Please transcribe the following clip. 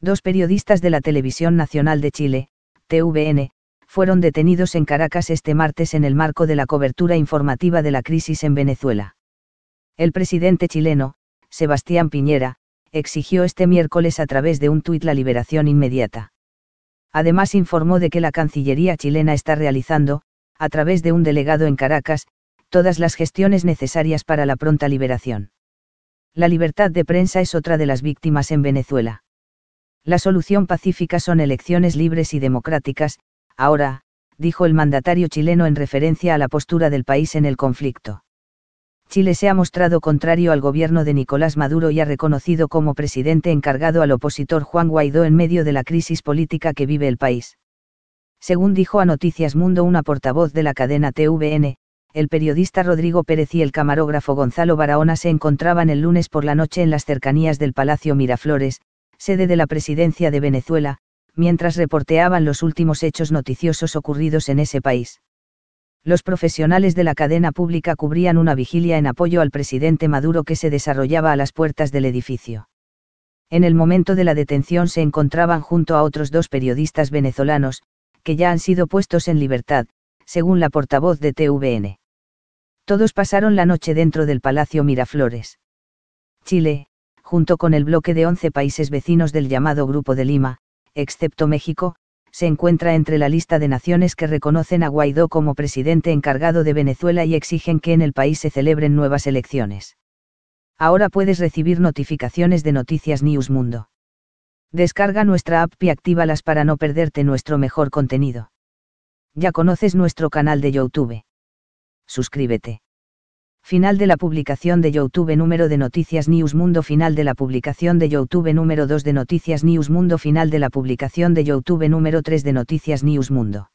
Dos periodistas de la Televisión Nacional de Chile, TVN, fueron detenidos en Caracas este martes en el marco de la cobertura informativa de la crisis en Venezuela. El presidente chileno, Sebastián Piñera, exigió este miércoles a través de un tuit la liberación inmediata. Además informó de que la Cancillería chilena está realizando, a través de un delegado en Caracas, todas las gestiones necesarias para la pronta liberación. La libertad de prensa es otra de las víctimas en Venezuela. La solución pacífica son elecciones libres y democráticas, ahora, dijo el mandatario chileno en referencia a la postura del país en el conflicto. Chile se ha mostrado contrario al gobierno de Nicolás Maduro y ha reconocido como presidente encargado al opositor Juan Guaidó en medio de la crisis política que vive el país. Según dijo a Noticias Mundo una portavoz de la cadena TVN, el periodista Rodrigo Pérez y el camarógrafo Gonzalo Barahona se encontraban el lunes por la noche en las cercanías del Palacio Miraflores, sede de la presidencia de Venezuela, mientras reporteaban los últimos hechos noticiosos ocurridos en ese país. Los profesionales de la cadena pública cubrían una vigilia en apoyo al presidente Maduro que se desarrollaba a las puertas del edificio. En el momento de la detención se encontraban junto a otros dos periodistas venezolanos, que ya han sido puestos en libertad, según la portavoz de TVN. Todos pasaron la noche dentro del Palacio Miraflores. Chile, junto con el bloque de 11 países vecinos del llamado Grupo de Lima, excepto México, se encuentra entre la lista de naciones que reconocen a Guaidó como presidente encargado de Venezuela y exigen que en el país se celebren nuevas elecciones. Ahora puedes recibir notificaciones de Noticias News Mundo. Descarga nuestra app y actívalas para no perderte nuestro mejor contenido. Ya conoces nuestro canal de YouTube. Suscríbete. Final de la publicación de YouTube número de Noticias News Mundo Final de la publicación de YouTube número 2 de Noticias News Mundo Final de la publicación de YouTube número 3 de Noticias News Mundo